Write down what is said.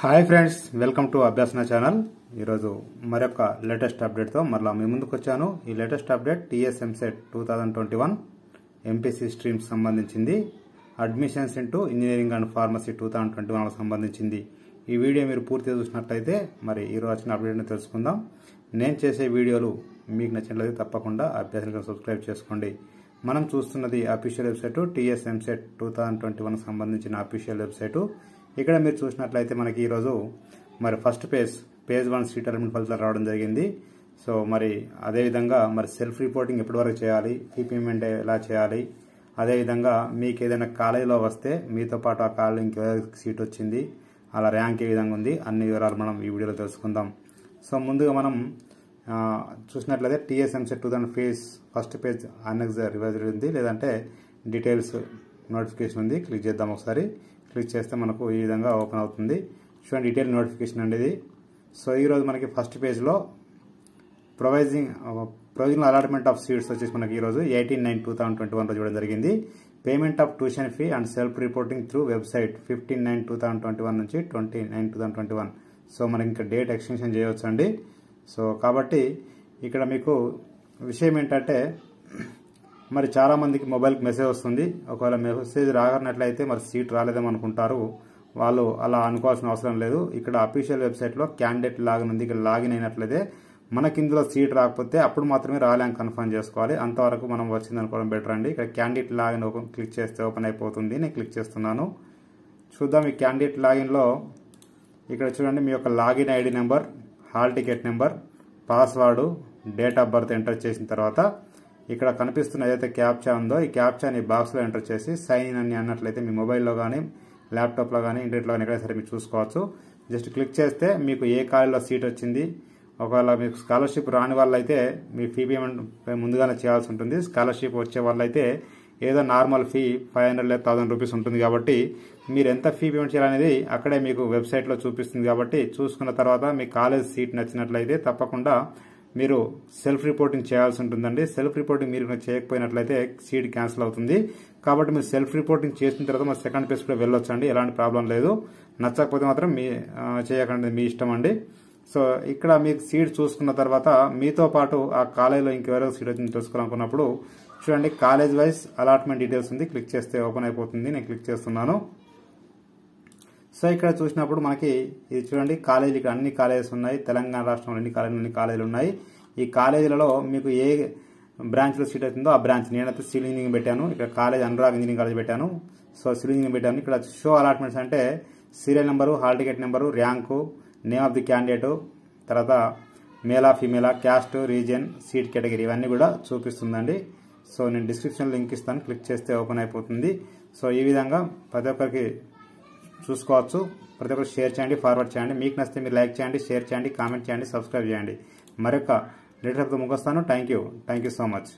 hi friends welcome to Abhyasana channel ఈరోజు మరొక latest అప్డేట్తో మరలా మీ ముందుకు వచ్చాను ఈ latest update TS EAMCET two thousand twenty one MPC streams సంబంధించింది admissions into engineering and pharmacy two thousand twenty వన్కి సంబంధించింది ఈ వీడియో మీరు పూర్తిగా చూసినట్లయితే మరి ఈరోజు వచ్చిన అప్డేట్ని తెలుసుకుందాం నేను చేసే వీడియోలు మీకు నచ్చినట్లయితే తప్పకుండా అభ్యాసనగా సబ్స్క్రైబ్ చేసుకోండి మనం చూస్తున్నది official website TS EAMCET two thousand twenty వన్కి సంబంధించిన అఫీషియల్ వెబ్సైటు ఇక్కడ మీరు చూసినట్లయితే మనకి ఈరోజు మరి ఫస్ట్ పేజ్ పేజ్ వన్ సీ టర్మినల్ ఫలితాలు రావడం జరిగింది సో మరి అదేవిధంగా మరి సెల్ఫ్ రిపోర్టింగ్ ఎప్పటివరకు చేయాలి ఫీ పేమెంట్ ఎలా చేయాలి అదేవిధంగా మీకు ఏదైనా కాలేజీలో వస్తే మీతో పాటు ఆ కాలేజీ ఇంకెవరికి సీట్ వచ్చింది అలా ర్యాంక్ ఏ విధంగా ఉంది అన్ని వివరాలు మనం ఈ వీడియోలో తెలుసుకుందాం సో ముందుగా మనం చూసినట్లయితే TSMC two thousand phase first page annex revise ఉంది లేదంటే డీటెయిల్స్ నోటిఫికేషన్ ఉంది క్లిక్ చేద్దాం ఒకసారి క్లిక్ చేస్తే మనకు ఈ విధంగా ఓపెన్ అవుతుంది చూడండి డీటెయిల్ నోటిఫికేషన్ అనేది సో ఈరోజు మనకి ఫస్ట్ పేజ్లో ప్రొవైజింగ్ ప్రొవిజనల్ అలాట్మెంట్ ఆఫ్ సీట్స్ వచ్చేసి మనకి ఈరోజు eighteen nine two thousand twenty వన్లో చూడడం జరిగింది payment of tuition fee and self reporting through website fifteen nine two thousand twenty one నుంచి twenty nine two thousand twenty one so మనకి ఇంకా date extension చేయవచ్చు అండి సో కాబట్టి ఇక్కడ మీకు విషయం ఏంటంటే మరి చాలామందికి మొబైల్కి మెసేజ్ వస్తుంది ఒకవేళ మెసేజ్ రాగనట్లయితే మరి సీట్ రాలేదేమో అనుకుంటారు వాళ్ళు అలా అనుకోవాల్సిన అవసరం లేదు ఇక్కడ అఫీషియల్ వెబ్సైట్లో క్యాండిడేట్ లాగిన్ ఉంది ఇక్కడ లాగిన్ అయినట్లయితే మనకి ఇందులో సీట్ రాకపోతే అప్పుడు మాత్రమే రాలేం కన్ఫర్మ్ చేసుకోవాలి అంతవరకు మనం వచ్చింది అనుకోవడం బెటర్ అండి ఇక్కడ క్యాండిడేట్ లాగిన్ ఓపెన్ క్లిక్ చేస్తే ఓపెన్ అయిపోతుంది నేను క్లిక్ చేస్తున్నాను చూద్దాం ఈ క్యాండిడేట్ లాగిన్లో ఇక్కడ చూడండి మీ యొక్క login ID number hall ticket number password date of birth enter చేసిన తర్వాత ఇక్కడ కనిపిస్తున్న ఏదైతే క్యాప్చా ఉందో ఈ క్యాప్చాని బాక్స్లో ఎంటర్ చేసి సైన్ ఇన్ అని అన్నట్లయితే మీ మొబైల్లో కానీ ల్యాప్టాప్లో కానీ ఇంటర్నెట్లో కానీ ఎక్కడైనా సరే మీరు చూసుకోవచ్చు జస్ట్ క్లిక్ చేస్తే మీకు ఏ కాలేజీలో సీట్ వచ్చింది ఒకవేళ మీకు స్కాలర్షిప్ రాని వాళ్ళైతే మీ ఫీ పేమెంట్ ముందుగానే చేయాల్సి ఉంటుంది స్కాలర్షిప్ వచ్చే వాళ్ళైతే ఏదో నార్మల్ ఫీ ఫైవ్ హండ్రెడ్ లేదా థౌసండ్ రూపీస్ ఉంటుంది కాబట్టి మీరు ఎంత ఫీ పేమెంట్ చేయాలనేది అక్కడే మీకు వెబ్సైట్లో చూపిస్తుంది కాబట్టి చూసుకున్న తర్వాత మీ కాలేజ్ సీట్ నచ్చినట్లయితే తప్పకుండా మీరు సెల్ఫ్ రిపోర్టింగ్ చేయాల్సి ఉంటుందండి సెల్ఫ్ రిపోర్టింగ్ మీరు చేయకపోయినట్లయితే సీట్ క్యాన్సిల్ అవుతుంది కాబట్టి మీరు సెల్ఫ్ రిపోర్టింగ్ చేసిన తర్వాత మా సెకండ్ పేజ్ కూడా వెళ్ళొచ్చండి ఎలాంటి ప్రాబ్లం లేదు నచ్చకపోతే మాత్రం మీ చేయకండి మీ ఇష్టం అండి సో ఇక్కడ మీకు సీట్ చూసుకున్న తర్వాత మీతో పాటు ఆ కాలేజీలో ఇంకెవరో సీట్ వచ్చింది తెలుసుకోవాలనుకున్నప్పుడు చూడండి కాలేజ్ వైజ్ అలాట్మెంట్ డీటెయిల్స్ ఉంది క్లిక్ చేస్తే ఓపెన్ అయిపోతుంది నేను క్లిక్ చేస్తున్నాను సో ఇక్కడ చూసినప్పుడు మనకి ఇది చూడండి కాలేజీలు ఇక్కడ అన్ని కాలేజెస్ ఉన్నాయి తెలంగాణ రాష్ట్రంలో ఎన్ని కాలేజీలు అన్ని కాలేజీలు ఉన్నాయి ఈ కాలేజీలలో మీకు ఏ బ్రాంచ్లో సీట్ అవుతుందో ఆ బ్రాంచ్ నేనైతే సివిల్ ఇంజనీరింగ్ పెట్టాను ఇక్కడ కాలేజ్ అనురాగ్ ఇంజనీరింగ్ కాలేజ్ పెట్టాను సో సివిల్ ఇంజనీరింగ్ పెట్టాను ఇక్కడ షో అలాట్మెంట్స్ అంటే serial number hall ticket number rank name of the candidate తర్వాత మేలా ఫీమేలా క్యాస్ట్ రీజియన్ సీట్ కేటగిరీ ఇవన్నీ కూడా చూపిస్తుందండి సో నేను డిస్క్రిప్షన్ లింక్ ఇస్తాను క్లిక్ చేస్తే ఓపెన్ అయిపోతుంది సో ఈ విధంగా ప్రతి ఒక్కరికి చూసుకోవచ్చు ప్రతి ఒక్కరు షేర్ చేయండి ఫార్వర్డ్ చేయండి మీకు నచ్చితే మీరు లైక్ చేయండి షేర్ చేయండి కామెంట్ చేయండి సబ్స్క్రైబ్ చేయండి మరొక లేటర్ ముగిస్తాను thank you thank you so much